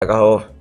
Cacao